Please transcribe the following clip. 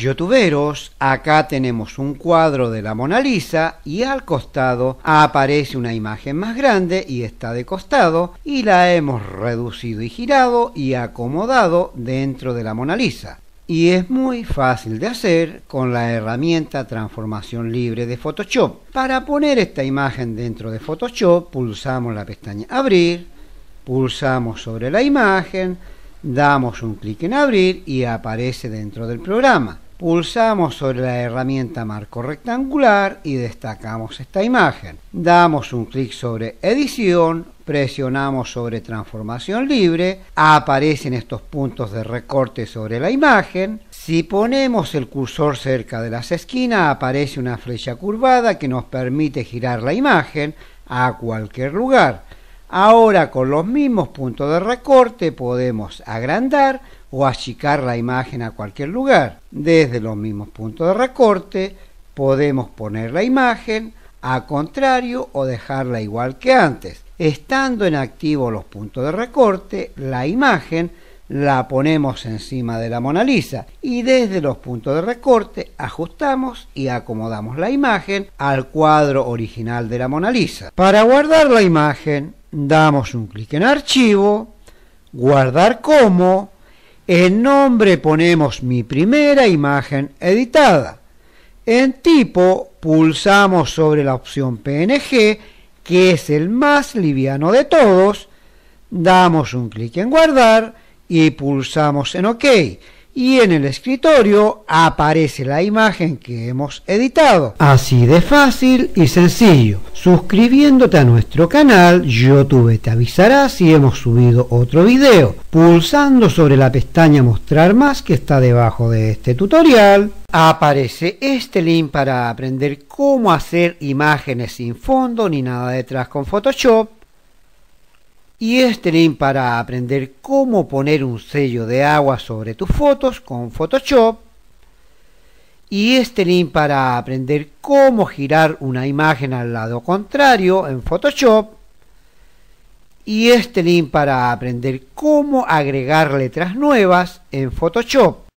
youtuberos acá tenemos un cuadro de la Mona Lisa y al costado aparece una imagen más grande y está de costado y la hemos reducido y girado y acomodado dentro de la Mona Lisa. Y es muy fácil de hacer con la herramienta transformación libre de Photoshop. Para poner esta imagen dentro de Photoshop pulsamos la pestaña abrir, pulsamos sobre la imagen, damos un clic en abrir y aparece dentro del programa. Pulsamos sobre la herramienta marco rectangular y destacamos esta imagen. Damos un clic sobre edición, presionamos sobre transformación libre, aparecen estos puntos de recorte sobre la imagen. Si ponemos el cursor cerca de las esquinas, aparece una flecha curvada que nos permite girar la imagen a cualquier lugar. Ahora con los mismos puntos de recorte podemos agrandar o achicar la imagen a cualquier lugar. Desde los mismos puntos de recorte podemos poner la imagen a contrario o dejarla igual que antes. Estando en activo los puntos de recorte, la imagen la ponemos encima de la Mona Lisa y desde los puntos de recorte ajustamos y acomodamos la imagen al cuadro original de la Mona Lisa. Para guardar la imagen damos un clic en archivo, guardar como, en nombre ponemos mi primera imagen editada. En tipo pulsamos sobre la opción PNG, que es el más liviano de todos, damos un clic en guardar y pulsamos en OK y en el escritorio aparece la imagen que hemos editado. Así de fácil y sencillo. Suscribiéndote a nuestro canal, YouTube te avisará si hemos subido otro video. Pulsando sobre la pestaña Mostrar más que está debajo de este tutorial, aparece este link para aprender cómo hacer imágenes sin fondo ni nada detrás con Photoshop y este link para aprender cómo poner un sello de agua sobre tus fotos con Photoshop y este link para aprender cómo girar una imagen al lado contrario en Photoshop y este link para aprender cómo agregar letras nuevas en Photoshop.